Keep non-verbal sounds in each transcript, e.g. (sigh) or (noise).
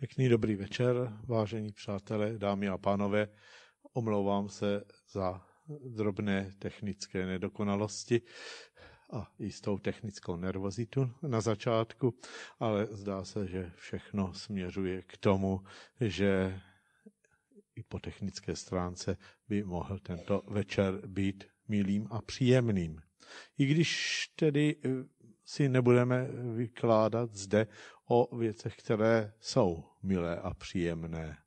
Pěkný dobrý večer, vážení přátelé, dámy a pánové. Omlouvám se za drobné technické nedokonalosti a jistou technickou nervozitu na začátku, ale zdá se, že všechno směřuje k tomu, že i po technické stránce by mohl tento večer být milým a příjemným. I když tedy eh, si nebudeme vykládat zde o věcech, které jsou milé a příjemné.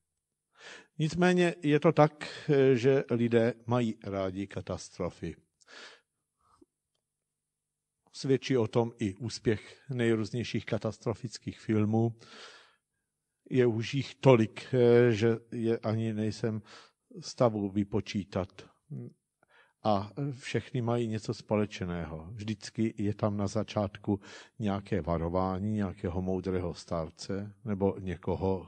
Nicméně je to tak, že lidé mají rádi katastrofy. Svědčí o tom i úspěch nejrůznějších katastrofických filmů. Je už jich tolik, že je ani nejsem stavu vypočítat a e, všechny mají něco společného. Vždycky je tam na začátku nějaké varování nějakého moudrého starce nebo někoho,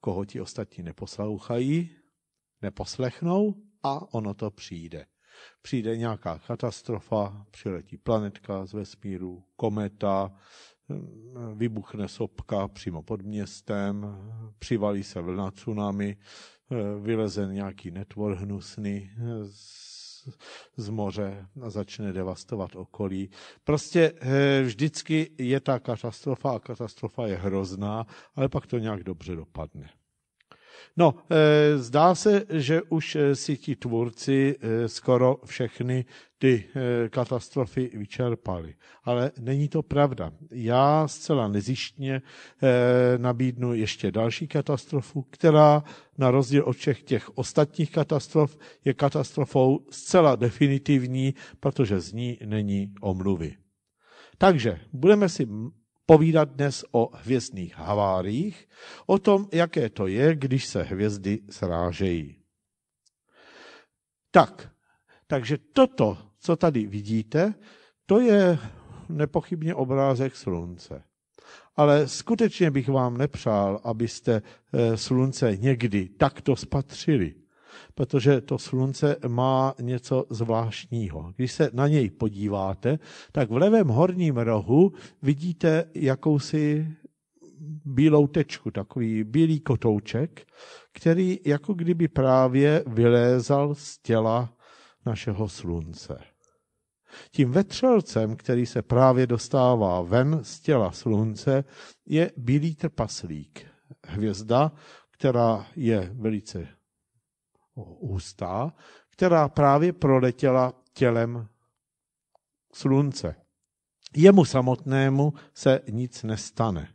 koho ti ostatní neposlouchají, neposlechnou a ono to přijde. Přijde nějaká katastrofa, přiletí planetka z vesmíru, kometa, e, vybuchne sopka přímo pod městem, přivalí se vlna tsunami, e, vyleze nějaký netvor hnusný z z moře a začne devastovat okolí. Prostě eh, vždycky je ta katastrofa a katastrofa je hrozná, ale pak to nějak dobře dopadne. No, eh, zdá se, že už eh, si ti tvůrci eh, skoro všechny ty katastrofy vyčerpali. Ale není to pravda. Já zcela nezjištně nabídnu ještě další katastrofu, která na rozdíl od všech těch ostatních katastrof je katastrofou zcela definitivní, protože z ní není omluvy. Takže budeme si povídat dnes o hvězdných haváriích, o tom, jaké to je, když se hvězdy srážejí. Tak, takže toto, co tady vidíte, to je nepochybně obrázek slunce. Ale skutečně bych vám nepřál, abyste eh, slunce někdy takto spatřili protože to slunce má něco zvláštního. Když se na něj podíváte, tak v levém horním rohu vidíte jakousi bílou tečku, takový bílý kotouček, který jako kdyby právě vylézal z těla našeho slunce. Tím vetřelcem, který se právě dostává ven z těla slunce, je bílý trpaslík, hvězda, která je velice ústa, která právě proletěla tělem slunce. Jemu samotnému se nic nestane.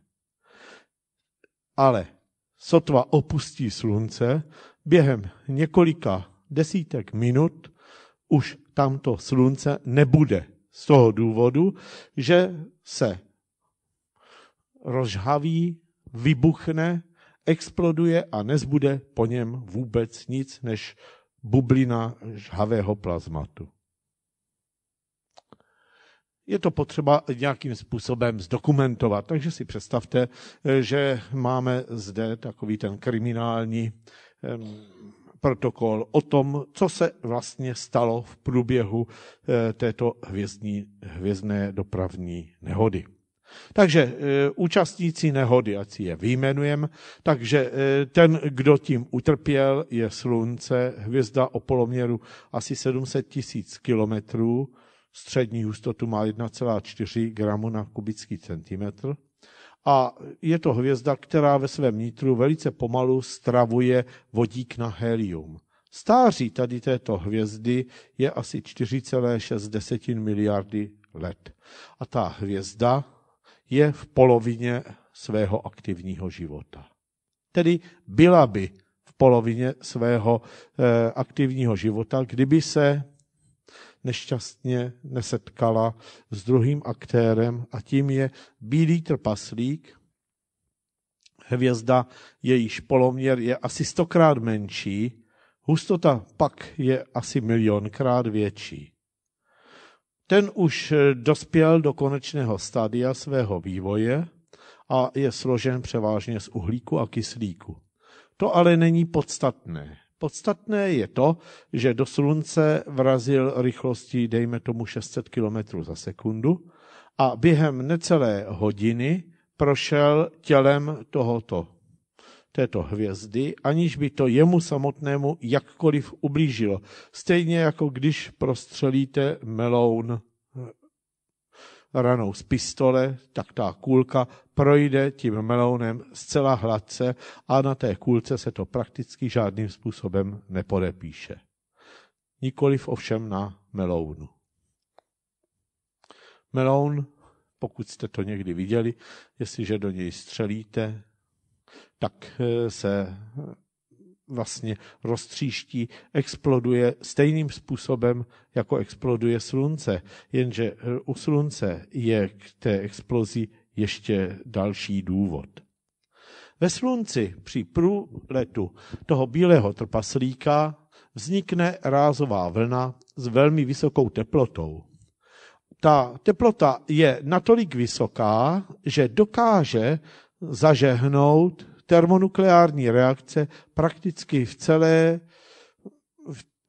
Ale sotva opustí slunce, během několika desítek minut už tamto slunce nebude. Z toho důvodu, že se rozhaví, vybuchne exploduje a nezbude po něm vůbec nic než bublina žhavého plazmatu. Je to potřeba nějakým způsobem zdokumentovat. Takže si představte, že máme zde takový ten kriminální protokol o tom, co se vlastně stalo v průběhu eh, této hvězdní, hvězdné dopravní nehody. Takže e, eh, účastníci nehody, ať je výjmenujeme, takže e, ten, kdo tím utrpěl, je slunce, hvězda o poloměru asi 700 tisíc kilometrů, střední hustotu má 1,4 gramu na kubický centimetr a je to hvězda, která ve svém nitru velice pomalu stravuje vodík na helium. Stáří tady této hvězdy je asi 4,6 miliardy let. A ta hvězda je v polovině svého aktivního života. Tedy byla by v polovině svého eh, aktivního života, kdyby se nešťastně nesetkala s druhým aktérem a tím je bílý trpaslík, hvězda, jejíž poloměr je asi stokrát menší, hustota pak je asi milionkrát větší. Ten už eh, dospěl do konečného stadia svého vývoje a je složen převážně z uhlíku a kyslíku. To ale není podstatné. Podstatné je to, že do Slunce vrazil rychlostí, dejme tomu 600 km za sekundu a během necelé hodiny prošel tělem tohoto této hvězdy, aniž by to jemu samotnému jakkoliv ublížilo. Stejně jako když prostřelíte meloun eh, ranou z pistole, tak ta kůlka projde tím melounem zcela hladce a na té kůlce se to prakticky žádným způsobem nepodepíše. Nikoliv ovšem na melounu. Meloun, pokud jste to někdy viděli, jestliže do něj střelíte, tak eh, se eh, vlastně roztříští, exploduje stejným způsobem, jako exploduje slunce. Jenže eh, u slunce je k té explozi ještě další důvod. Ve slunci při průletu toho bílého trpaslíka vznikne rázová vlna s velmi vysokou teplotou. Ta teplota je natolik vysoká, že dokáže zažehnout termonukleární reakce prakticky v celé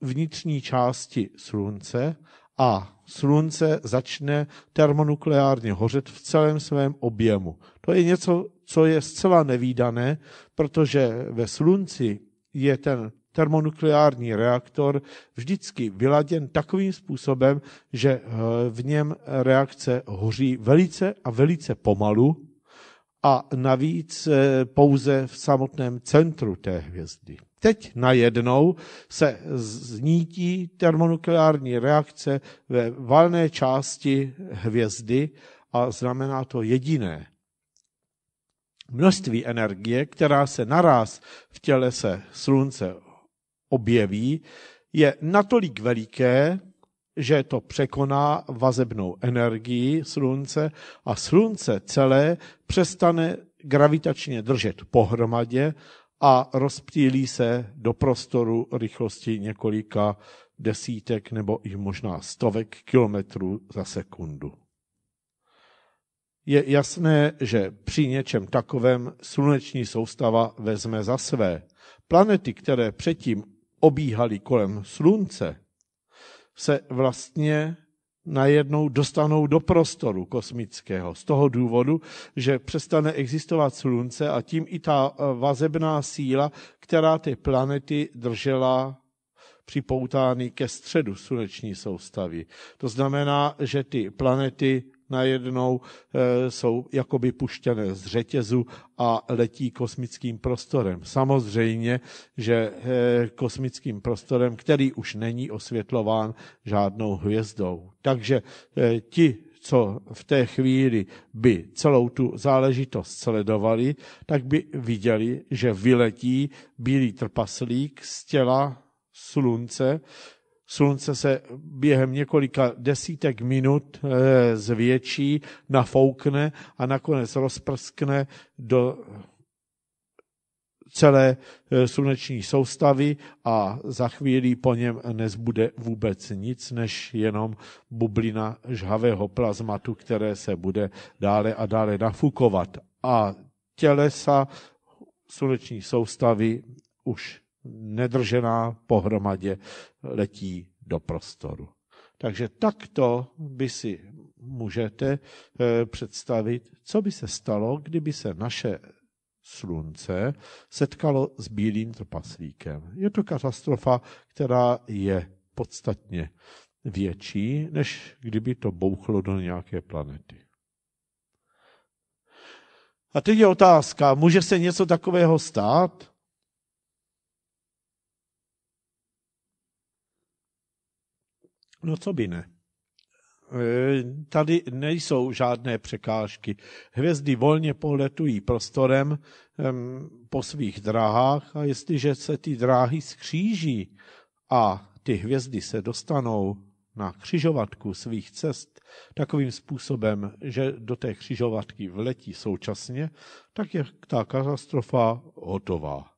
vnitřní části Slunce a Slunce začne termonukleárně hořet v celém svém objemu. To je něco, co je zcela nevýdané, protože ve Slunci je ten termonukleární reaktor vždycky vyladěn takovým způsobem, že eh, v něm reakce hoří velice a velice pomalu, a navíc eh, pouze v samotném centru té hvězdy. Teď najednou se znítí termonukleární reakce ve valné části hvězdy a znamená to jediné. Množství energie, která se naraz v tělese slunce objeví, je natolik veliké, že to překoná vazebnou energii slunce a slunce celé přestane gravitačně držet pohromadě a rozptýlí se do prostoru rychlosti několika desítek nebo i možná stovek kilometrů za sekundu. Je jasné, že při něčem takovém sluneční soustava vezme za své. Planety, které předtím obíhaly kolem slunce, se vlastně najednou dostanou do prostoru kosmického. Z toho důvodu, že přestane existovat slunce a tím i ta eh, vazebná síla, která ty planety držela připoutány ke středu sluneční soustavy. To znamená, že ty planety najednou eh, jsou jakoby puštěné z řetězu a letí kosmickým prostorem. Samozřejmě, že eh, kosmickým prostorem, který už není osvětlován žádnou hvězdou. Takže eh, ti co v té chvíli by celou tu záležitost sledovali, tak by viděli, že vyletí bílý trpaslík z těla slunce, Slunce se během několika desítek minut eh, zvětší, nafoukne a nakonec rozprskne do celé eh, sluneční soustavy a za chvíli po něm nezbude vůbec nic, než jenom bublina žhavého plazmatu, které se bude dále a dále nafukovat. A tělesa sluneční soustavy už nedržená pohromadě letí do prostoru. Takže takto by si můžete eh, představit, co by se stalo, kdyby se naše slunce setkalo s bílým trpaslíkem. Je to katastrofa, která je podstatně větší, než kdyby to bouchlo do nějaké planety. A teď je otázka, může se něco takového stát? No co by ne? E, tady nejsou žádné překážky. Hvězdy volně poletují prostorem po svých dráhách a jestliže se ty dráhy skříží a ty hvězdy se dostanou na křižovatku svých cest takovým způsobem, že do té křižovatky vletí současně, tak je ta katastrofa hotová.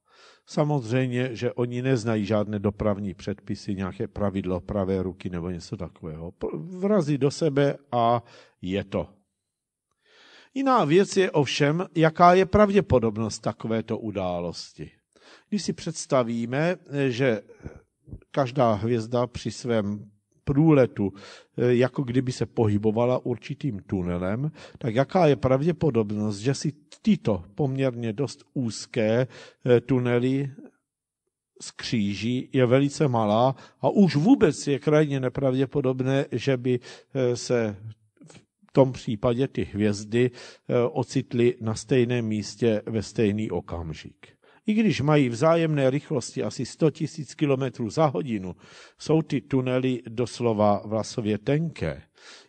Samozřejmě, že oni neznají žádné dopravní předpisy, nějaké pravidlo pravé ruky nebo něco takového. Vrazí do sebe a je to. Jiná věc je ovšem, jaká je pravděpodobnost takovéto události. Když si představíme, že každá hvězda při svém průletu, eh, jako kdyby se pohybovala určitým tunelem, tak jaká je pravděpodobnost, že si tyto poměrně dost úzké eh, tunely skříží, je velice malá a už vůbec je krajně nepravděpodobné, že by eh, se v tom případě ty hvězdy ocitly na stejném místě ve stejný okamžik. I když mají vzájemné rychlosti asi 100 000 km za hodinu, jsou ty tunely doslova vlasově tenké.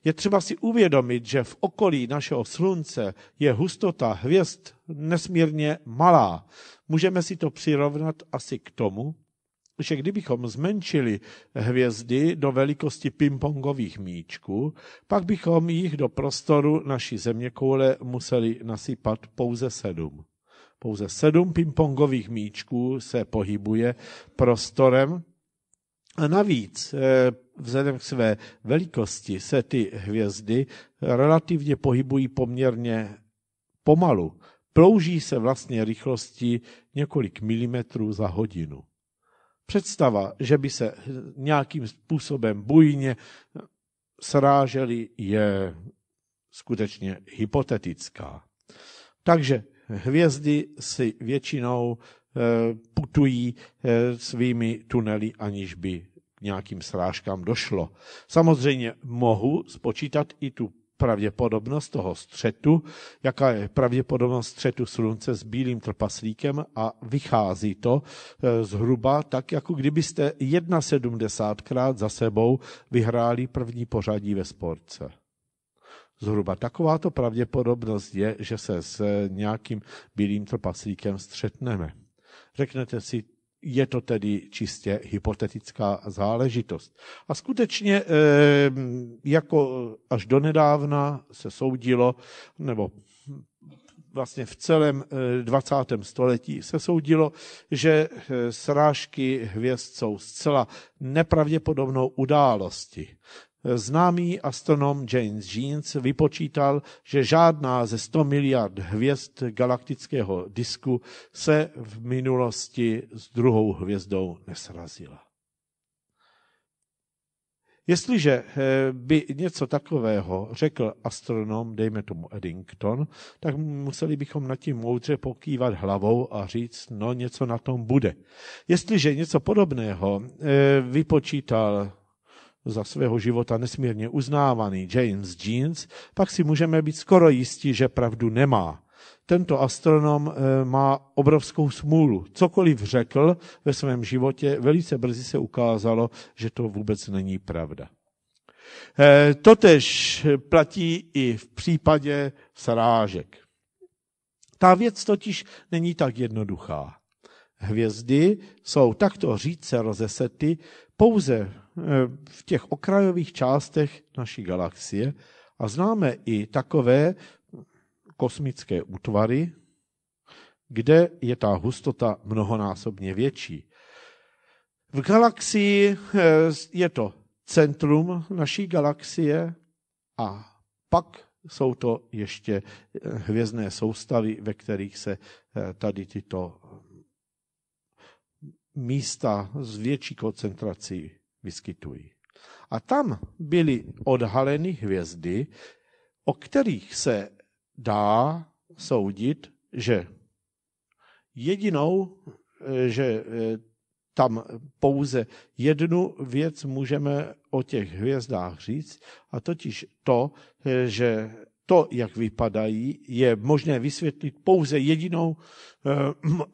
Je třeba si uvědomit, že v okolí našeho slunce je hustota hvězd nesmírně malá. Můžeme si to přirovnat asi k tomu, že kdybychom zmenšili hvězdy do velikosti pingpongových míčků, pak bychom jich do prostoru naší zeměkoule museli nasypat pouze sedm pouze sedm pingpongových míčků se pohybuje prostorem. A navíc eh, vzhledem k své velikosti se ty hvězdy relativně pohybují poměrně pomalu. Plouží se vlastně rychlosti několik milimetrů za hodinu. Představa, že by se nějakým způsobem bujně sráželi, je skutečně hypotetická. Takže hvězdy si většinou eh, putují eh, svými tunely, aniž by k nějakým srážkám došlo. Samozřejmě mohu spočítat i tu pravděpodobnost toho střetu, jaká je pravděpodobnost střetu slunce s bílým trpaslíkem a vychází to eh, zhruba tak, jako kdybyste 1,70krát za sebou vyhráli první pořadí ve sportce. Zhruba takováto pravděpodobnost je, že se s nějakým bílým trpaslíkem střetneme. Řeknete si, je to tedy čistě hypotetická záležitost. A skutečně, eh, jako až donedávna se soudilo, nebo vlastně v celém 20. Eh, století se soudilo, že eh, srážky hvězd jsou zcela nepravděpodobnou události. Známý astronom James Jeans vypočítal, že žádná ze 100 miliard hvězd galaktického disku se v minulosti s druhou hvězdou nesrazila. Jestliže eh, by něco takového řekl astronom, dejme tomu Eddington, tak museli bychom nad tím moudře pokývat hlavou a říct, no něco na tom bude. Jestliže něco podobného eh, vypočítal za svého života nesmírně uznávaný James Jeans, pak si můžeme být skoro jistí, že pravdu nemá. Tento astronom eh, má obrovskou smůlu. Cokoliv řekl ve svém životě, velice brzy se ukázalo, že to vůbec není pravda. Eh, totež platí i v případě srážek. Ta věc totiž není tak jednoduchá. Hvězdy jsou takto říce rozesety pouze Eh, v těch okrajových částech naší galaxie a známe i takové kosmické útvary, kde je ta hustota mnohonásobně větší. V galaxii eh, je to centrum naší galaxie a pak jsou to ještě eh, hvězdné soustavy, ve kterých se tady tyto místa s větší koncentrací vyskytují. A tam byly odhaleny hvězdy, o kterých se dá soudit, že jedinou, eh, že eh, tam pouze jednu věc můžeme o těch hvězdách říct, a totiž to, eh, že to, jak vypadají, je možné vysvětlit pouze jedinou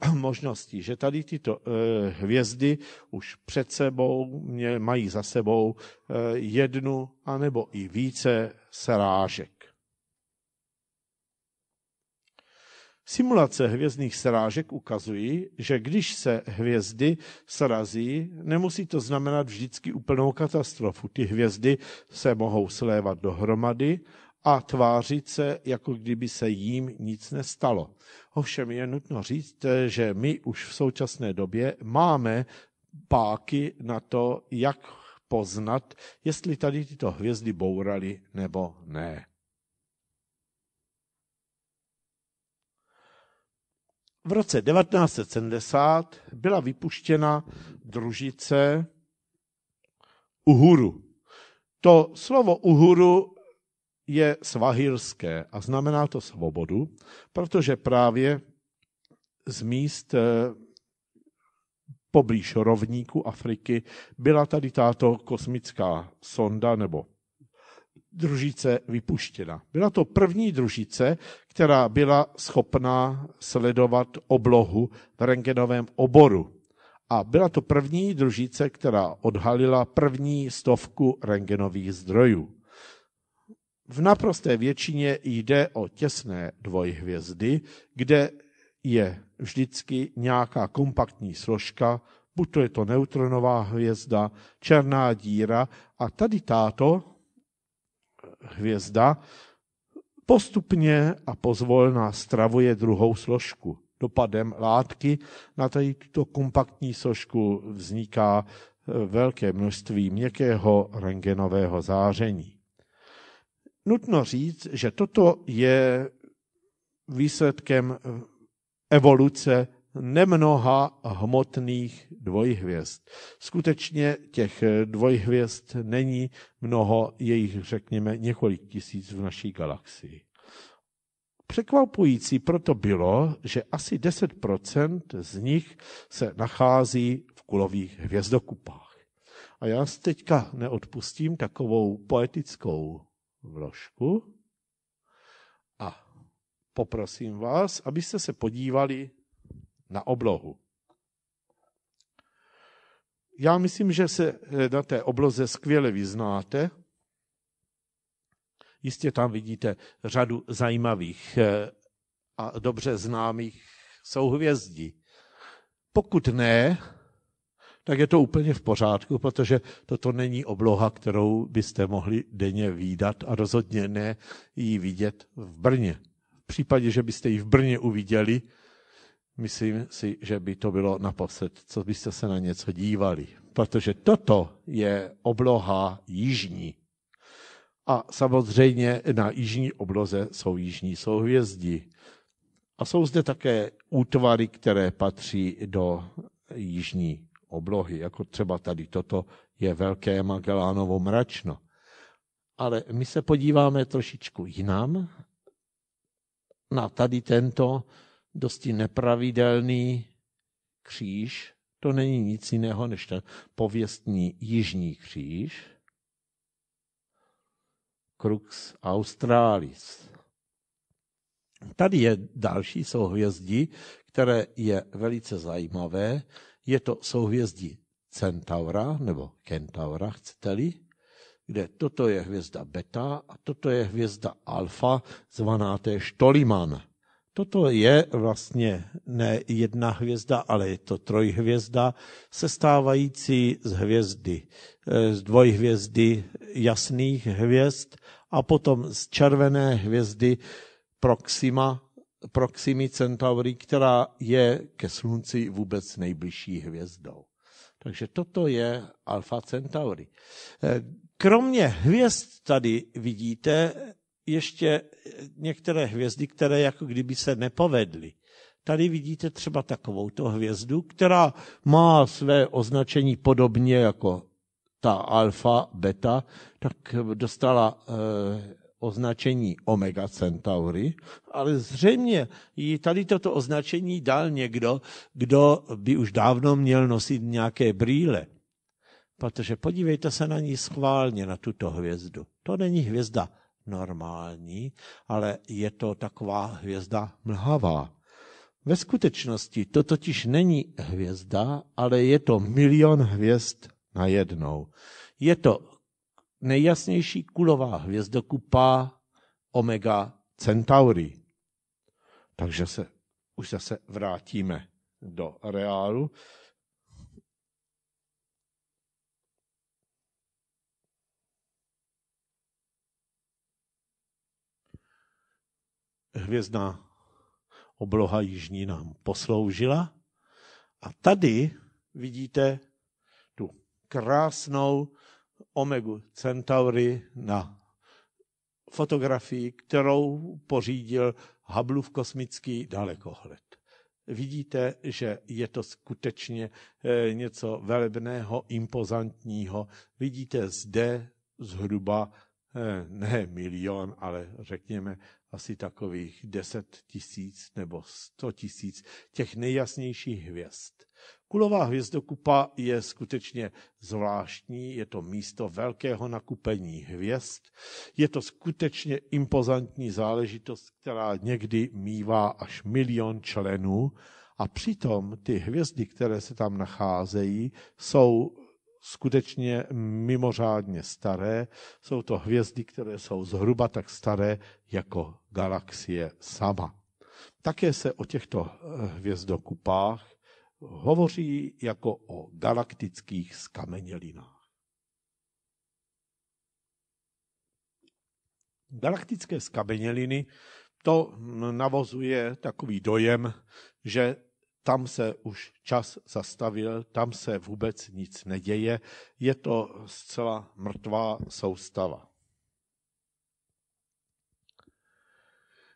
eh, (clears throat) možností, že tady tyto eh, hvězdy už před sebou mě, mají za sebou eh, jednu anebo i více srážek. Simulace hvězdných srážek ukazují, že když se hvězdy srazí, nemusí to znamenat vždycky úplnou katastrofu. Ty hvězdy se mohou slévat dohromady a tvářit se, jako kdyby se jim nic nestalo. Ovšem je nutno říct, že my už v současné době máme páky na to, jak poznat, jestli tady tyto hvězdy bouraly nebo ne. V roce 1970 byla vypuštěna družice Uhuru. To slovo Uhuru je svahirské a znamená to svobodu, protože právě z míst eh, poblíž rovníku Afriky byla tady tato kosmická sonda nebo družice vypuštěna. Byla to první družice, která byla schopná sledovat oblohu v rengenovém oboru. A byla to první družice, která odhalila první stovku rengenových zdrojů. V naprosté většině jde o těsné dvojhvězdy, kde je vždycky nějaká kompaktní složka, buď to je to neutronová hvězda, černá díra a tady táto hvězda postupně a pozvolna stravuje druhou složku. Dopadem látky na tady tuto kompaktní složku vzniká eh, velké množství měkkého rengenového záření. Nutno říct, že toto je výsledkem evoluce nemnoha hmotných dvojhvězd. Skutečně těch dvojhvězd není mnoho, jejich řekněme několik tisíc v naší galaxii. Překvapující proto bylo, že asi 10% z nich se nachází v kulových hvězdokupách. A já si teďka neodpustím takovou poetickou vložku a poprosím vás, abyste se podívali na oblohu. Já myslím, že se eh, na té obloze skvěle vyznáte. Jistě tam vidíte řadu zajímavých eh, a dobře známých souhvězdí. Pokud ne, tak je to úplně v pořádku, protože toto není obloha, kterou byste mohli denně výdat a rozhodně ne ji vidět v Brně. V případě, že byste ji v Brně uviděli, myslím si, že by to bylo naposled, co byste se na něco dívali. Protože toto je obloha jižní. A samozřejmě na jižní obloze jsou jižní souhvězdí. A jsou zde také útvary, které patří do jižní oblohy, jako třeba tady toto je velké Magellánovo mračno. Ale my se podíváme trošičku jinam na tady tento dosti nepravidelný kříž. To není nic jiného než ten pověstný jižní kříž. Crux Australis. Tady je další souhvězdí, které je velice zajímavé. Je to souhvězdí Centaura, nebo Kentaura, chcete-li, kde toto je hvězda Beta a toto je hvězda Alfa, zvaná též Toliman. Toto je vlastně ne jedna hvězda, ale je to trojhvězda, sestávající z hvězdy, eh, z dvojhvězdy jasných hvězd a potom z červené hvězdy Proxima Proximi Centauri, která je ke Slunci vůbec nejbližší hvězdou. Takže toto je Alfa Centauri. Eh, kromě hvězd tady vidíte ještě některé hvězdy, které jako kdyby se nepovedly. Tady vidíte třeba takovou to hvězdu, která má své označení podobně jako ta alfa, beta, tak dostala eh, označení Omega Centauri, ale zřejmě i tady toto označení dal někdo, kdo by už dávno měl nosit nějaké brýle. Protože podívejte se na ní schválně, na tuto hvězdu. To není hvězda normální, ale je to taková hvězda mlhavá. Ve skutečnosti to totiž není hvězda, ale je to milion hvězd na jednou. Je to nejjasnější kulová hvězdokupa Omega Centauri. Takže se už zase vrátíme do reálu. Hvězdná obloha jižní nám posloužila. A tady vidíte tu krásnou Omegu Centauri na fotografii, kterou pořídil Hubbleův kosmický dalekohled. Vidíte, že je to skutečně eh, něco velebného, impozantního. Vidíte zde zhruba eh, ne milion, ale řekněme asi takových 10 tisíc nebo 100 tisíc těch nejjasnějších hvězd. Kulová hvězdokupa je skutečně zvláštní, je to místo velkého nakupení hvězd, je to skutečně impozantní záležitost, která někdy mývá až milion členů a přitom ty hvězdy, které se tam nacházejí, jsou skutečně mimořádně staré. Jsou to hvězdy, které jsou zhruba tak staré jako galaxie sama. Také se o těchto hvězdokupách hovoří jako o galaktických skamenělinách. Galaktické skameněliny to navozuje takový dojem, že tam se už čas zastavil, tam se vůbec nic neděje, je to zcela mrtvá soustava.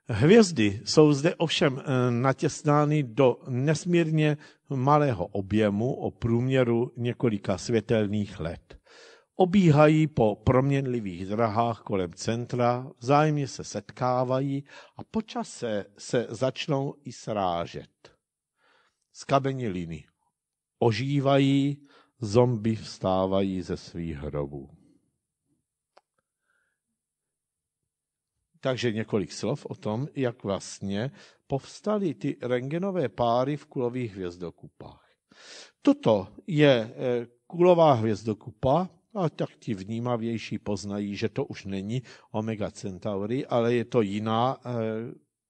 Hvězdy jsou zde ovšem eh, natěsnány do nesmírně malého objemu o průměru několika světelných let. Obíhají po proměnlivých drahách kolem centra, zájemně se setkávají a počase se začnou i srážet. Skabeniliny ožívají, zombi vstávají ze svých hrobů. Takže několik slov o tom, jak vlastně povstaly ty rengenové páry v kulových hvězdokupách. Toto je e, kulová hvězdokupa, a tak ti vnímavější poznají, že to už není Omega Centauri, ale je to jiná e,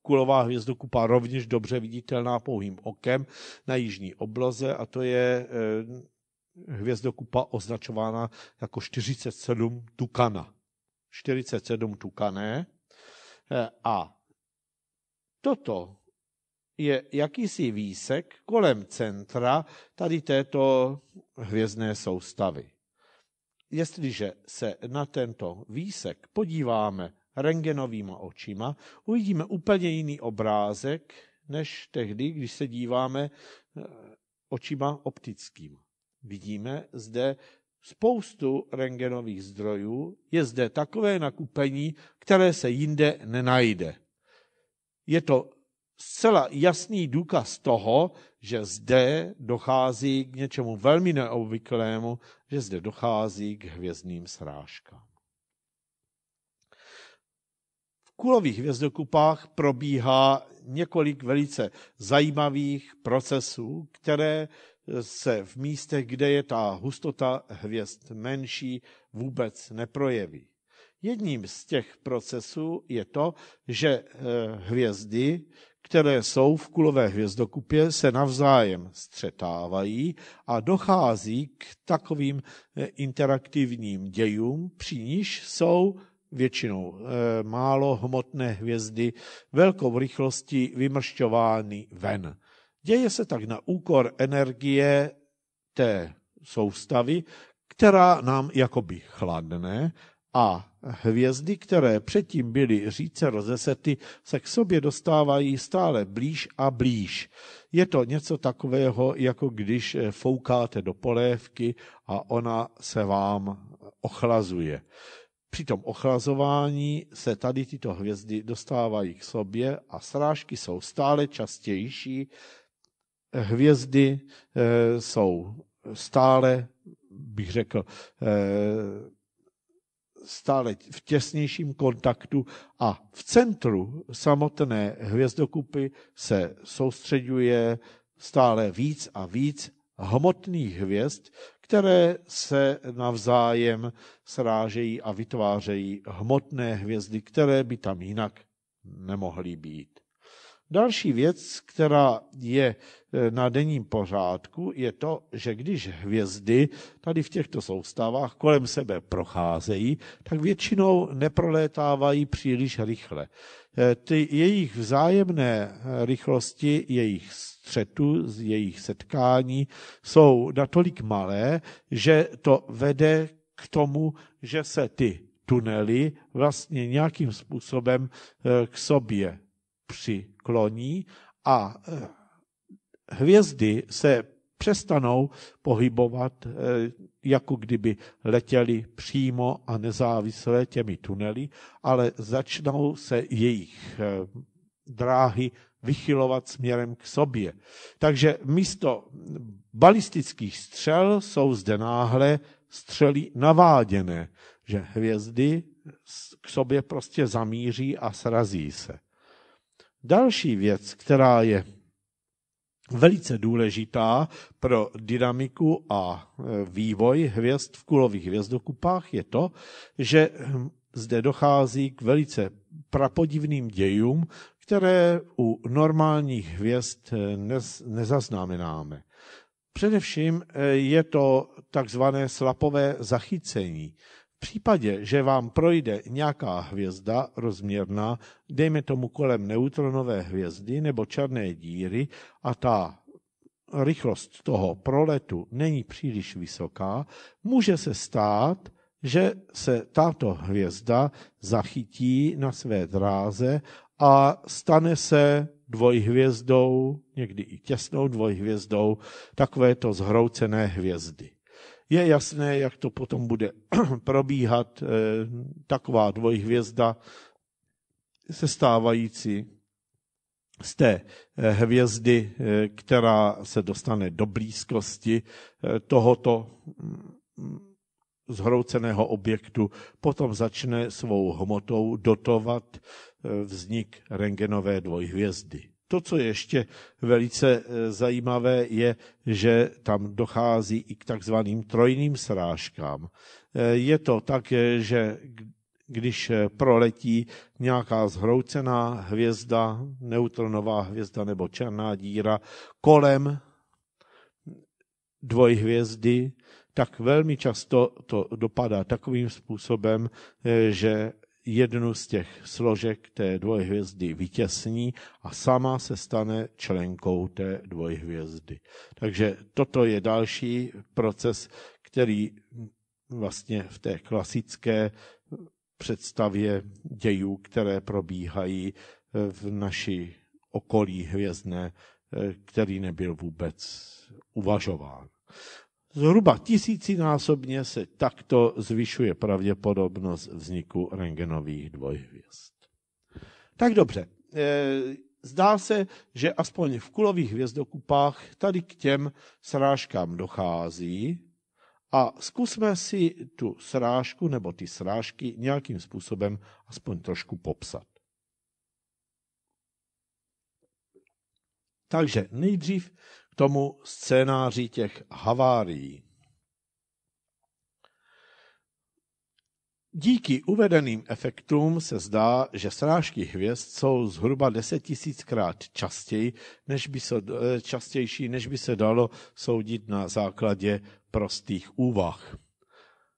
kulová hvězdokupa, rovněž dobře viditelná pouhým okem na jižní obloze a to je e, hvězdokupa označována jako 47 Tukana. 47 Tukané Eh, a toto je jakýsi výsek kolem centra tady této hvězdné soustavy. Jestliže se na tento výsek podíváme rengenovýma očima, uvidíme úplně jiný obrázek, než tehdy, když se díváme eh, očima optickým. Vidíme zde spoustu rengenových zdrojů, je zde takové nakupení, které se jinde nenajde. Je to zcela jasný důkaz toho, že zde dochází k něčemu velmi neobvyklému, že zde dochází k hvězdným srážkám. V kulových hvězdokupách probíhá několik velice zajímavých procesů, které se v místech, kde je ta hustota hvězd menší, vůbec neprojeví. Jedním z těch procesů je to, že eh, hvězdy, které jsou v kulové hvězdokupě, se navzájem střetávají a dochází k takovým eh, interaktivním dějům, při níž jsou většinou eh, málo hmotné hvězdy velkou rychlostí vymršťovány ven. Děje se tak na úkor energie té soustavy, která nám jakoby chladne a hvězdy, které předtím byly říce rozesety, se k sobě dostávají stále blíž a blíž. Je to něco takového, jako když eh, foukáte do polévky a ona se vám ochlazuje. Při tom ochlazování se tady tyto hvězdy dostávají k sobě a srážky jsou stále častější, hvězdy eh, jsou stále, bych řekl, eh, stále v těsnějším kontaktu a v centru samotné hvězdokupy se soustředuje stále víc a víc hmotných hvězd, které se navzájem srážejí a vytvářejí hmotné hvězdy, které by tam jinak nemohly být. Další věc, která je e, na denním pořádku, je to, že když hvězdy tady v těchto soustavách kolem sebe procházejí, tak většinou neprolétávají příliš rychle. E, ty jejich vzájemné e, rychlosti, jejich střetu, jejich setkání jsou natolik malé, že to vede k tomu, že se ty tunely vlastně nějakým způsobem k sobě při kloní a eh, hvězdy se přestanou pohybovat, eh, jako kdyby letěly přímo a nezávisle těmi tunely, ale začnou se jejich eh, dráhy vychylovat směrem k sobě. Takže místo balistických střel jsou zde náhle střely naváděné, že hvězdy k sobě prostě zamíří a srazí se. Další věc, která je velice důležitá pro dynamiku a e, vývoj hvězd v kulových hvězdokupách, je to, že hm, zde dochází k velice prapodivným dějům, které u normálních hvězd e, nezaznamenáme. Především e, je to takzvané slapové zachycení případě, že vám projde nějaká hvězda rozměrná, dejme tomu kolem neutronové hvězdy nebo černé díry a ta rychlost toho proletu není příliš vysoká, může se stát, že se tato hvězda zachytí na své dráze a stane se dvojhvězdou, někdy i těsnou dvojhvězdou, takovéto zhroucené hvězdy. Je jasné, jak to potom bude (clears throat) probíhat. Eh, taková dvojhvězda se stávající z té eh, hvězdy, eh, která se dostane do blízkosti tohoto mm, zhrouceného objektu, potom začne svou hmotou dotovat vznik rengenové dvojhvězdy. To, co je ještě velice eh, zajímavé, je, že tam dochází i k takzvaným trojným srážkám. Eh, je to tak, eh, že když proletí nějaká zhroucená hvězda, neutronová hvězda nebo černá díra kolem dvojhvězdy, tak velmi často to dopadá takovým způsobem, že jednu z těch složek té dvojhvězdy vytěsní a sama se stane členkou té dvojhvězdy. Takže toto je další proces, který vlastně v té klasické představě dějů, které probíhají v naší okolí hvězdné, který nebyl vůbec uvažován. Zhruba tisícinásobně se takto zvyšuje pravděpodobnost vzniku rengenových dvojhvězd. Tak dobře, eh, zdá se, že aspoň v kulových hvězdokupách tady k těm srážkám dochází a zkusme si tu srážku nebo ty srážky nějakým způsobem aspoň trošku popsat. Takže nejdřív k tomu scénáři těch havárií. Díky uvedeným efektům se zdá, že srážky hvězd jsou zhruba 10 tisíckrát častěji, než by se, eh, častější, než by se dalo soudit na základě prostých úvah.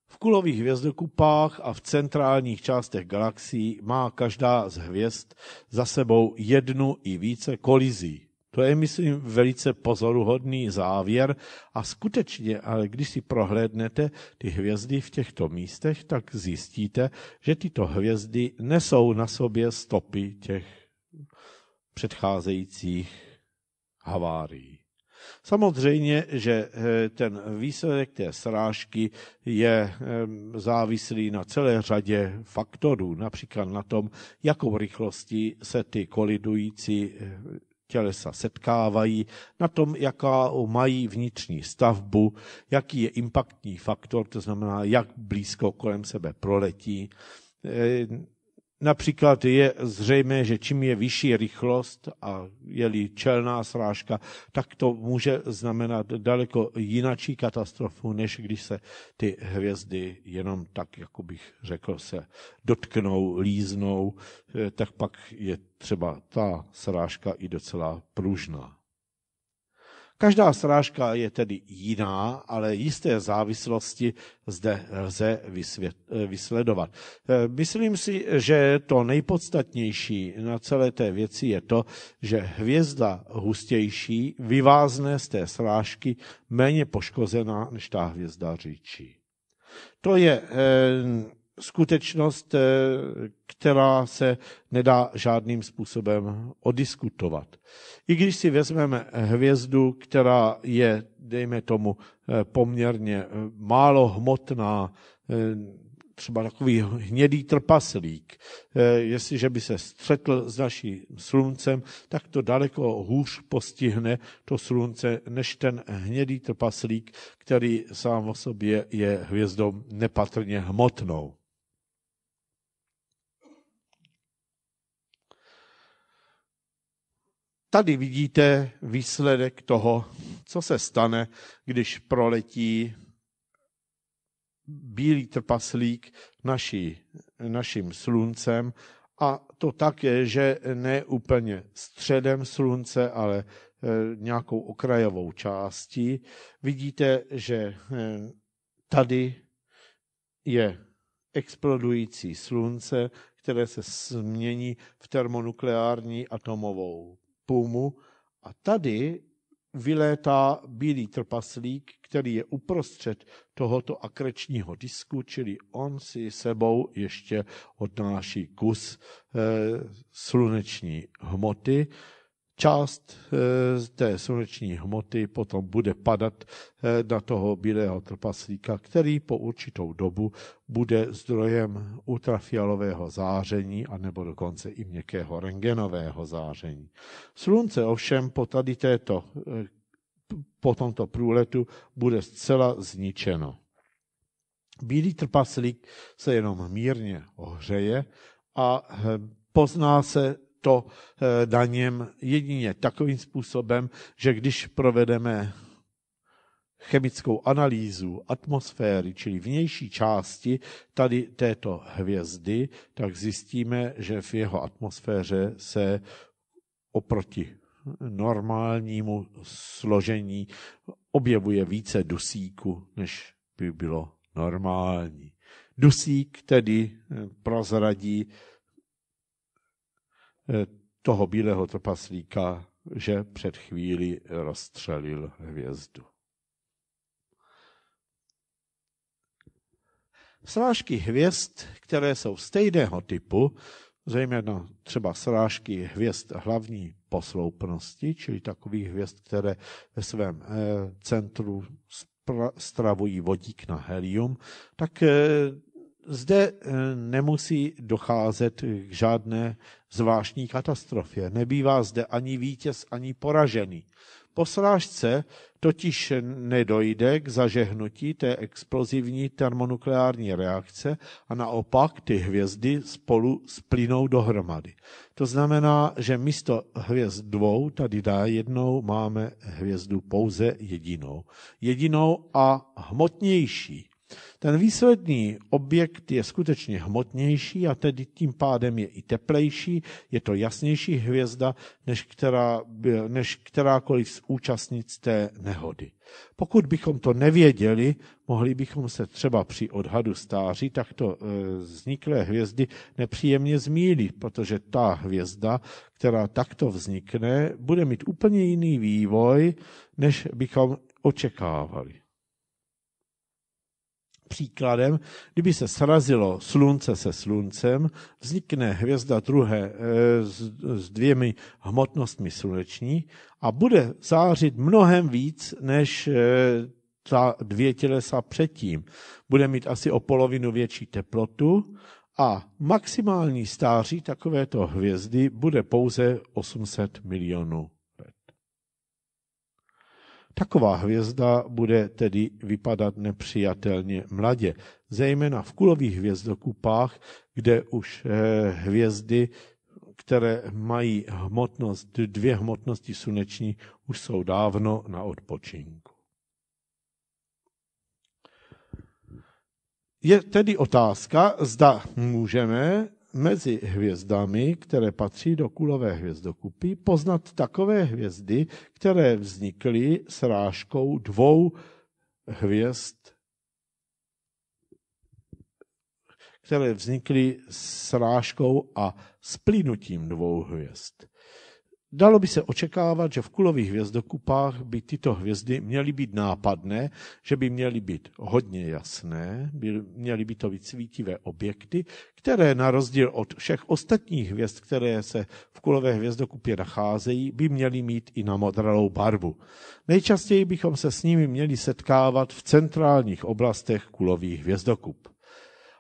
V kulových hvězdokupách a v centrálních částech galaxií má každá z hvězd za sebou jednu i více kolizí. To je, myslím, velice pozoruhodný závěr a skutečně, ale když si prohlédnete ty hvězdy v těchto místech, tak zjistíte, že tyto hvězdy nesou na sobě stopy těch předcházejících havárií. Samozřejmě, že eh, ten výsledek té srážky je eh, závislý na celé řadě faktorů, například na tom, jakou rychlostí se ty kolidující eh, tělesa setkávají, na tom, jaká mají vnitřní stavbu, jaký je impaktní faktor, to znamená, jak blízko kolem sebe proletí, eh, Například je zřejmé, že čím je vyšší rychlost a je-li čelná srážka, tak to může znamenat daleko jinačí katastrofu, než když se ty hvězdy jenom tak, jak bych řekl, se dotknou, líznou, eh, tak pak je třeba ta srážka i docela pružná. Každá srážka je tedy jiná, ale jisté závislosti zde lze vysvět, vysledovat. E, myslím si, že to nejpodstatnější na celé té věci je to, že hvězda hustější vyvázne z té srážky méně poškozená než ta hvězda říčí. To je e, skutečnost, eh, která se nedá žádným způsobem odiskutovat. I když si vezmeme hvězdu, která je, dejme tomu, eh, poměrně eh, málo hmotná, třeba takový hnědý trpaslík, jestliže by se střetl s naším sluncem, tak to daleko hůř postihne to slunce, než ten hnědý trpaslík, který sám o sobě je hvězdou nepatrně hmotnou. Tady vidíte výsledek toho, co se stane, když proletí bílý trpaslík naší, naším sluncem a to tak je, že ne úplně středem slunce, ale eh, nějakou okrajovou částí. Vidíte, že eh, tady je explodující slunce, které se změní v termonukleární atomovou pumu a tady vylétá bílý trpaslík, který je uprostřed tohoto akrečního disku, čili on si sebou ještě odnáší kus eh, sluneční hmoty, část eh, té sluneční hmoty potom bude padat eh, na toho bílého trpaslíka, který po určitou dobu bude zdrojem ultrafialového záření a nebo dokonce i měkkého rengenového záření. Slunce ovšem po tady této eh, po tomto průletu bude zcela zničeno. Bílý trpaslík se jenom mírně ohřeje a pozná se to eh, daněm jedině takovým způsobem, že když provedeme chemickou analýzu atmosféry, čili vnější části tady této hvězdy, tak zjistíme, že v jeho atmosféře se oproti normálnímu složení objevuje více dusíku, než by bylo normální. Dusík tedy eh, prozradí Eh, toho bílého trpaslíka, že před chvíli rozstřelil hvězdu. Srážky hvězd, které jsou stejného typu, zejména třeba srážky hvězd hlavní posloupnosti, čili takových hvězd, které ve svém eh, centru stravují vodík na helium, tak eh, zde eh, nemusí docházet k žádné zvláštní katastrofě. Nebývá zde ani vítěz, ani poražený. Po srážce totiž nedojde k zažehnutí té explozivní termonukleární reakce a naopak ty hvězdy spolu splynou dohromady. To znamená, že místo hvězd dvou, tady dá jednou, máme hvězdu pouze jedinou. Jedinou a hmotnější. Ten výsledný objekt je skutečně hmotnější a tedy tím pádem je i teplejší, je to jasnější hvězda než, která, než kterákoliv z účastnic té nehody. Pokud bychom to nevěděli, mohli bychom se třeba při odhadu stáří takto e, vzniklé hvězdy nepříjemně zmílit, protože ta hvězda, která takto vznikne, bude mít úplně jiný vývoj, než bychom očekávali příkladem, kdyby se srazilo slunce se sluncem, vznikne hvězda druhé eh, s, dvěmi hmotnostmi sluneční a bude zářit mnohem víc než eh, ta dvě tělesa předtím. Bude mít asi o polovinu větší teplotu a maximální stáří takovéto hvězdy bude pouze 800 milionů Taková hvězda bude tedy vypadat nepřijatelně mladě, zejména v kulových hvězdokupách, kde už eh, hvězdy, které mají hmotnost, dvě hmotnosti sluneční, už jsou dávno na odpočinku. Je tedy otázka, zda můžeme mezi hvězdami, které patří do kulové hvězdokupy, poznat takové hvězdy, které vznikly srážkou dvou hvězd, které vznikly srážkou a splínutím dvou hvězd. Dalo by se očekávat, že v kulových hvězdokupách by tyto hvězdy měly být nápadné, že by měly být hodně jasné, by, měly by to být svítivé objekty, které na rozdíl od všech ostatních hvězd, které se v kulové hvězdokupě nacházejí, by měly mít i na modralou barvu. Nejčastěji bychom se s nimi měli setkávat v centrálních oblastech kulových hvězdokup.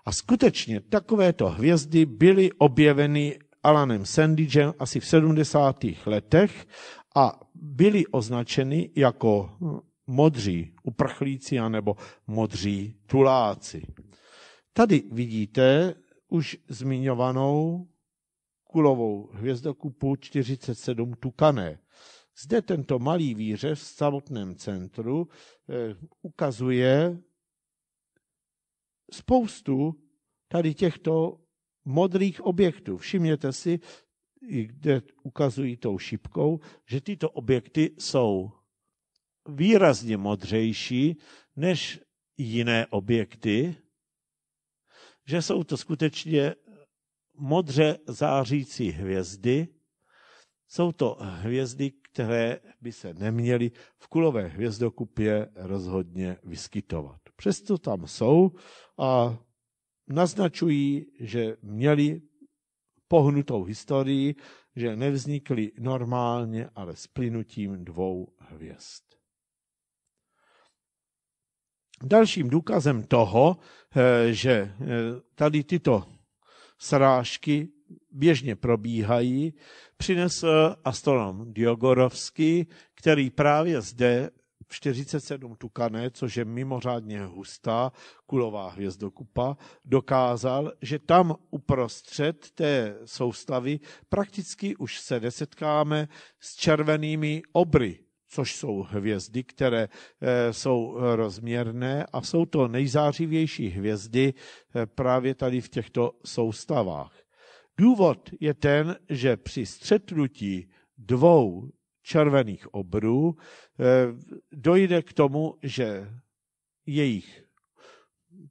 A skutečně takovéto hvězdy byly objeveny Alanem Sandigem asi v 70. letech a byly označeny jako hm, modří uprchlíci anebo modří tuláci. Tady vidíte už zmiňovanou kulovou hvězdokupu 47 Tukané. Zde tento malý výřez v samotném centru eh, ukazuje spoustu tady těchto modrých objektů. Všimněte si, kde ukazují tou šipkou, že tyto objekty jsou výrazně modřejší než jiné objekty, že jsou to skutečně modře zářící hvězdy. Jsou to hvězdy, které by se neměly v kulové hvězdokupě rozhodně vyskytovat. Přesto tam jsou a naznačují, že měli pohnutou historii, že nevznikly normálně, ale s plynutím dvou hvězd. Dalším důkazem toho, eh, že eh, tady tyto srážky běžně probíhají, přinesl astronom Diogorovský, který právě zde 47 Tukané, což je mimořádně hustá kulová hvězdokupa, dokázal, že tam uprostřed té soustavy prakticky už se nesetkáme s červenými obry, což jsou hvězdy, které eh, jsou rozměrné a jsou to nejzářivější hvězdy eh, právě tady v těchto soustavách. Důvod je ten, že při střetnutí dvou červených obrů, eh, dojde k tomu, že jejich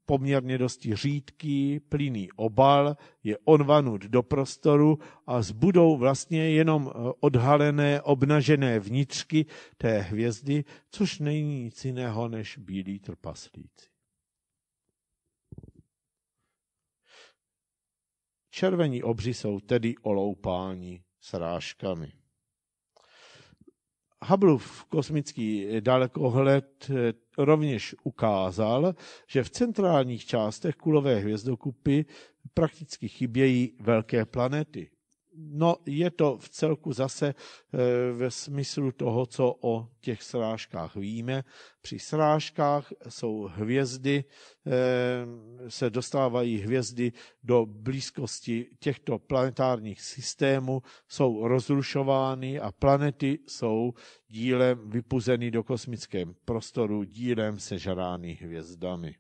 poměrně dosti řídký plynný obal je onvanut do prostoru a zbudou vlastně jenom eh, odhalené, obnažené vnitřky té hvězdy, což není nic jiného než bílí trpaslíci. Červení obři jsou tedy oloupáni srážkami. Hubbleův kosmický dalekohled eh, rovněž ukázal, že v centrálních částech kulové hvězdokupy prakticky chybějí velké planety. No, je to v celku zase eh, ve smyslu toho, co o těch srážkách víme. Při srážkách jsou hvězdy, eh, se dostávají hvězdy do blízkosti těchto planetárních systémů, jsou rozrušovány a planety jsou dílem vypuzeny do kosmickém prostoru, dílem sežrány hvězdami.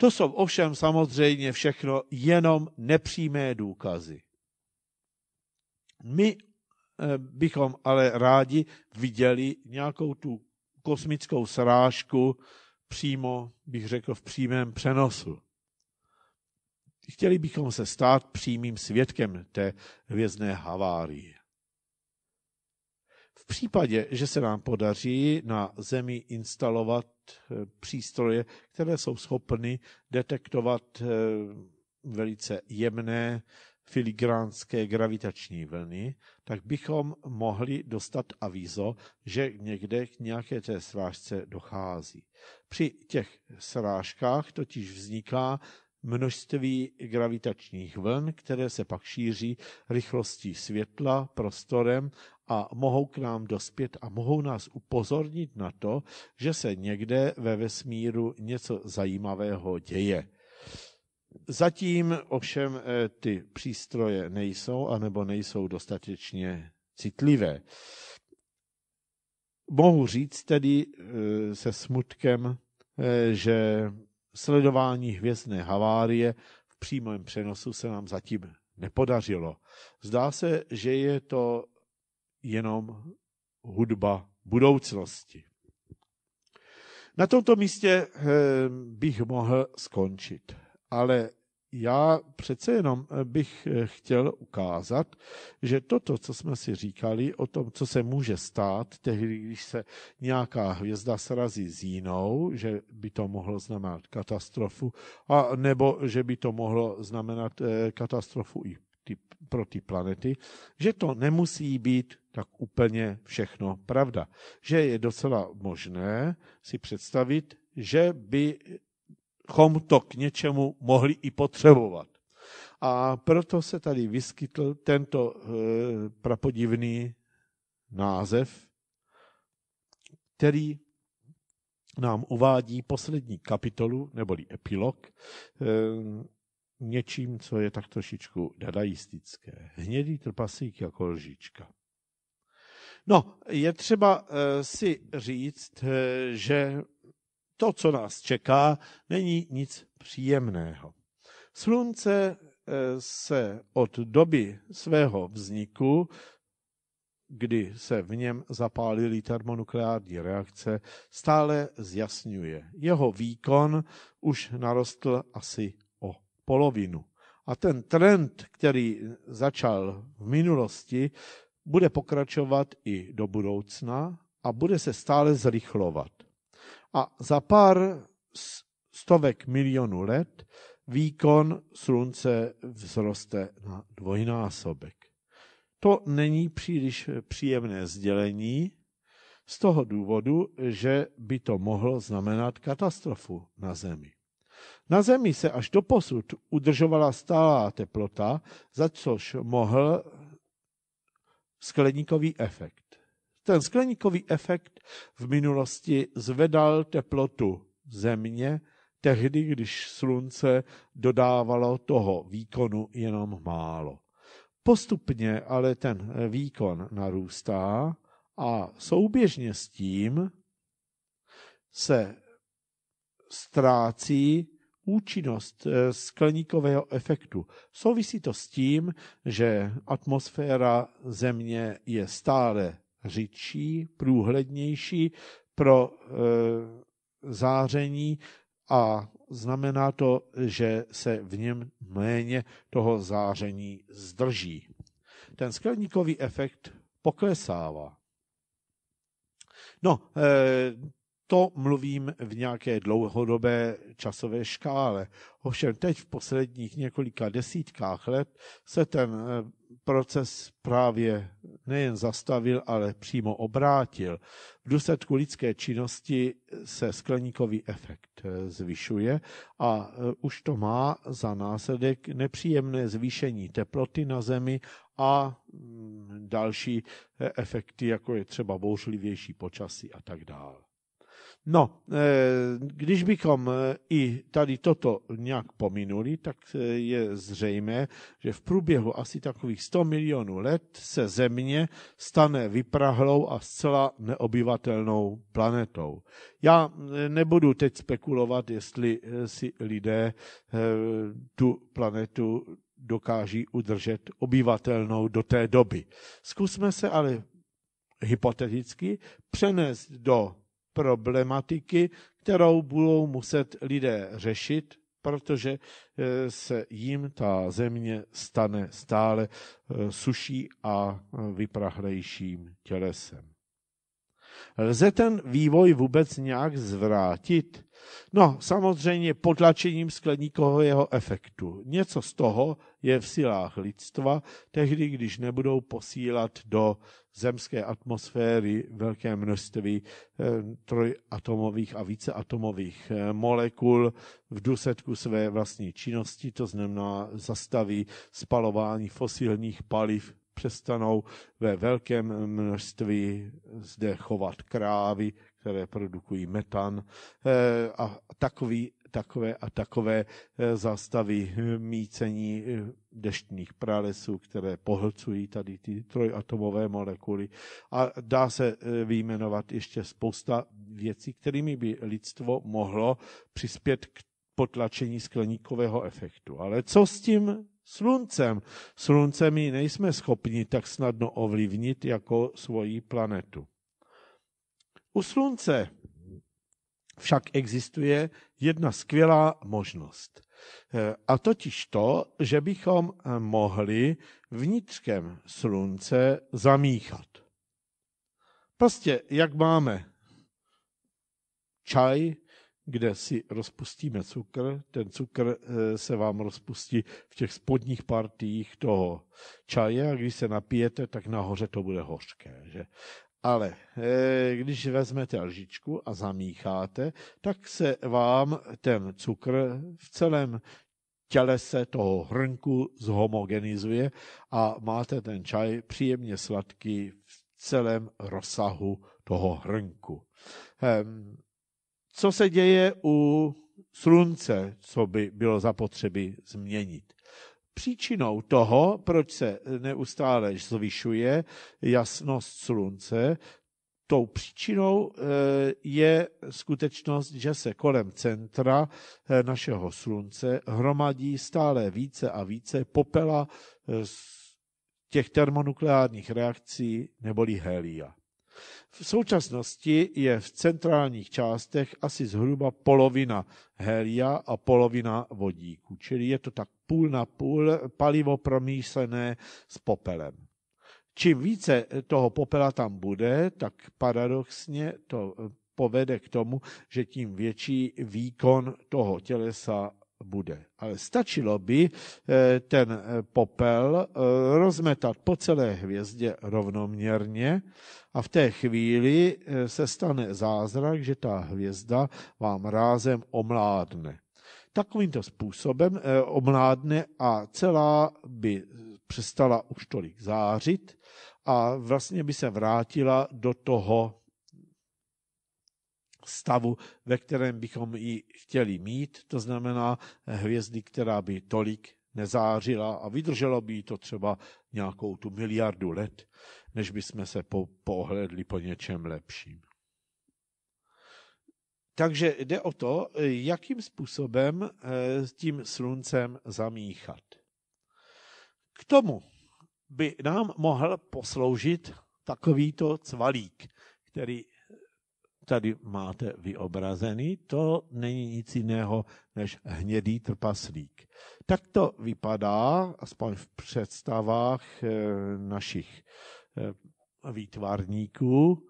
To jsou ovšem samozřejmě všechno jenom nepřímé důkazy. My eh, bychom ale rádi viděli nějakou tu kosmickou srážku přímo, bych řekl, v přímém přenosu. Chtěli bychom se stát přímým svědkem té hvězdné havárie případě, že se nám podaří na Zemi instalovat eh, přístroje, které jsou schopny detektovat eh, velice jemné filigránské gravitační vlny, tak bychom mohli dostat avízo, že někde k nějaké té srážce dochází. Při těch srážkách totiž vzniká množství gravitačních vln, které se pak šíří rychlostí světla, prostorem a mohou k nám dospět a mohou nás upozornit na to, že se někde ve vesmíru něco zajímavého děje. Zatím ovšem eh, ty přístroje nejsou, anebo nejsou dostatečně citlivé. Mohu říct tedy eh, se smutkem, eh, že sledování hvězdné havárie v přímém přenosu se nám zatím nepodařilo. Zdá se, že je to jenom hudba budoucnosti. Na tomto místě ehm, bych mohl skončit, ale já přece jenom eh, bych eh, chtěl ukázat, že toto, co jsme si říkali o tom, co se může stát, tehdy, když se nějaká hvězda srazí s jinou, že by to mohlo znamenat katastrofu, a nebo že by to mohlo znamenat eh, katastrofu i pro ty planety, že to nemusí být tak úplně všechno pravda. Že je docela možné si představit, že bychom to k něčemu mohli i potřebovat. A proto se tady vyskytl tento e, prapodivný název, který nám uvádí poslední kapitolu, neboli epilog, e, něčím, co je tak trošičku dadaistické. Hnědý trpasík jako lžička. No, je třeba eh, si říct, eh, že to, co nás čeká, není nic příjemného. Slunce eh, se od doby svého vzniku, kdy se v něm zapálily termonukleární reakce, stále zjasňuje. Jeho výkon už narostl asi o polovinu. A ten trend, který začal v minulosti, bude pokračovat i do budoucna a bude se stále zrychlovat. A za pár stovek milionů let výkon slunce vzroste na dvojnásobek. To není příliš příjemné sdělení z toho důvodu, že by to mohlo znamenat katastrofu na Zemi. Na Zemi se až doposud udržovala stálá teplota, za což mohl skleníkový efekt. Ten skleníkový efekt v minulosti zvedal teplotu země tehdy, když slunce dodávalo toho výkonu jenom málo. Postupně ale ten výkon narůstá a souběžně s tím se ztrácí účinnost eh, skleníkového efektu. Souvisí to s tím, že atmosféra Země je stále řidší, průhlednější pro e, záření a znamená to, že se v něm méně toho záření zdrží. Ten skleníkový efekt poklesává. No, eh, to mluvím v nějaké dlouhodobé časové škále. Ovšem teď v posledních několika desítkách let se ten eh, proces právě nejen zastavil, ale přímo obrátil. V důsledku lidské činnosti se skleníkový efekt eh, zvyšuje a eh, už to má za následek nepříjemné zvýšení teploty na Zemi a mm, další efekty, jako je třeba bouřlivější počasí a tak dále. No, e, když bychom e, i tady toto nějak pominuli, tak e, je zřejmé, že v průběhu asi takových 100 milionů let se Země stane vyprahlou a zcela neobyvatelnou planetou. Já nebudu teď spekulovat, jestli si lidé tu planetu dokáží udržet obyvatelnou do té doby. Zkusme se ale hypoteticky přenést do problematiky, kterou budou muset lidé řešit, protože eh, se jim ta země stane stále eh, suší a eh, vyprahlejším tělesem. Lze ten vývoj vůbec nějak zvrátit? No, samozřejmě potlačením skleníkového efektu. Něco z toho je v silách lidstva, tehdy, když nebudou posílat do zemské atmosféry velké množství eh, trojatomových a víceatomových eh, molekul v důsledku své vlastní činnosti, to znamená zastaví spalování fosilních paliv přestanou ve velkém množství zde chovat krávy, které produkují metan eh, a takový, takové a takové eh, zastavy eh, mícení deštných pralesů, které pohlcují tady ty trojatomové molekuly. A dá se vyjmenovat ještě spousta věcí, kterými by lidstvo mohlo přispět k potlačení skleníkového efektu. Ale co s tím sluncem. Sluncem my nejsme schopni tak snadno ovlivnit jako svoji planetu. U slunce však existuje jedna skvělá možnost. A totiž to, že bychom mohli vnitřkem slunce zamíchat. Prostě jak máme čaj, kde si rozpustíme cukr, ten cukr eh, se vám rozpustí v těch spodních partiích toho čaje a když se napijete, tak nahoře to bude hořké. Že? Ale eh, když vezmete lžičku a zamícháte, tak se vám ten cukr v celém těle se toho hrnku zhomogenizuje a máte ten čaj příjemně sladký v celém rozsahu toho hrnku. Ehm, co se děje u slunce, co by bylo zapotřebí změnit. Příčinou toho, proč se neustále zvyšuje jasnost slunce, tou příčinou eh, je skutečnost, že se kolem centra eh, našeho slunce hromadí stále více a více popela eh, z těch termonukleárních reakcí neboli helia. V současnosti je v centrálních částech asi zhruba polovina helia a polovina vodíku, čili je to tak půl na půl palivo promíšené s popelem. Čím více toho popela tam bude, tak paradoxně to povede k tomu, že tím větší výkon toho tělesa bude. Ale stačilo by eh, ten eh, popel eh, rozmetat po celé hvězdě rovnoměrně a v té chvíli se stane zázrak, že ta hvězda vám rázem omládne. Takovýmto způsobem omládne a celá by přestala už tolik zářit a vlastně by se vrátila do toho stavu, ve kterém bychom ji chtěli mít, to znamená hvězdy, která by tolik nezářila a vydrželo by to třeba nějakou tu miliardu let, než by jsme se po, pohledli po něčem lepším. Takže jde o to, jakým způsobem s eh, tím sluncem zamíchat. K tomu by nám mohl posloužit takovýto cvalík, který tady máte vyobrazený, to není nic jiného než hnědý trpaslík. Tak to vypadá, aspoň v představách eh, našich eh, výtvarníků,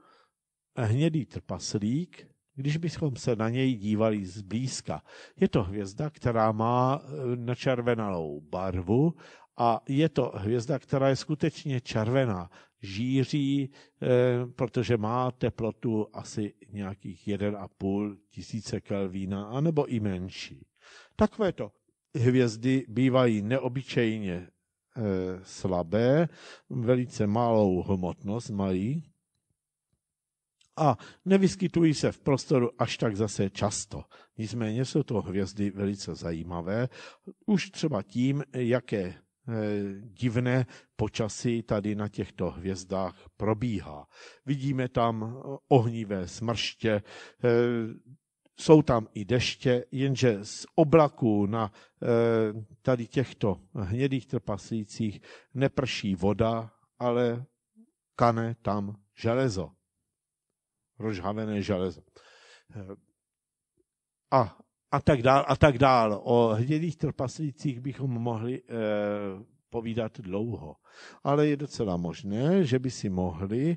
hnědý trpaslík, když bychom se na něj dívali zblízka. Je to hvězda, která má eh, načervenalou barvu a je to hvězda, která je skutečně červená. Žíří, protože má teplotu asi nějakých 1,5 tisíce Kelvína, anebo i menší. Takovéto hvězdy bývají neobyčejně e, slabé, velice malou hmotnost mají a nevyskytují se v prostoru až tak zase často. Nicméně jsou to hvězdy velice zajímavé, už třeba tím, jaké Eh, divné počasí tady na těchto hvězdách probíhá. Vidíme tam ohnivé smrště, eh, jsou tam i deště, jenže z oblaků na eh, tady těchto hnědých trpasících neprší voda, ale kane tam železo. Rozhavené železo. A a tak dál, a tak dál. O hnědých trpaslících bychom mohli e, povídat dlouho. Ale je docela možné, že by si mohli e,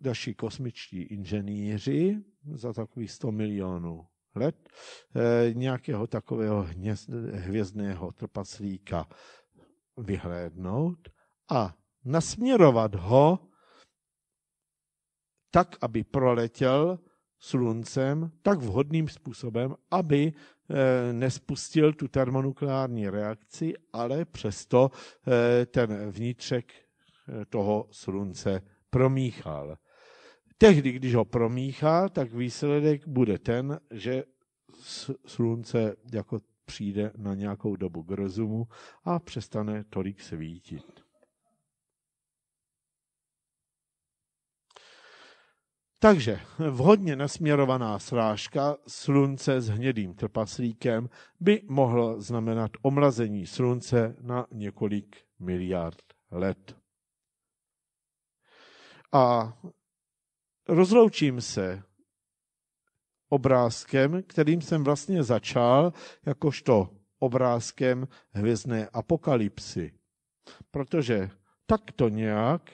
naši kosmičtí inženýři za takových 100 milionů let e, nějakého takového hněz, hvězdného trpaslíka vyhlédnout a nasměrovat ho tak, aby proletěl sluncem tak vhodným způsobem, aby eh, nespustil tu termonukleární reakci, ale přesto eh, ten vnitřek eh, toho slunce promíchal. Tehdy, když ho promíchá, tak výsledek bude ten, že slunce jako přijde na nějakou dobu k rozumu a přestane tolik svítit. Takže vhodně nasměrovaná srážka slunce s hnědým trpaslíkem by mohlo znamenat omlazení slunce na několik miliard let. A rozloučím se obrázkem, kterým jsem vlastně začal, jakožto obrázkem hvězdné apokalypsy. Protože tak to nějak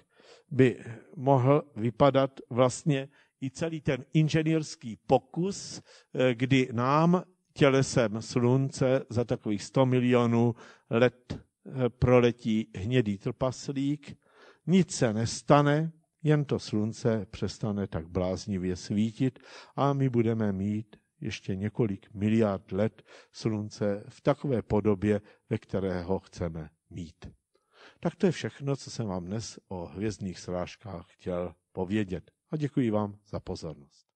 by mohl vypadat vlastně i celý ten inženýrský pokus, eh, kdy nám tělesem slunce za takových 100 milionů let eh, proletí hnědý trpaslík, nic se nestane, jen to slunce přestane tak bláznivě svítit a my budeme mít ještě několik miliard let slunce v takové podobě, ve které ho chceme mít. Tak to je všechno, co jsem vám dnes o hvězdných srážkách chtěl povědět. A děkuji vám za pozornost.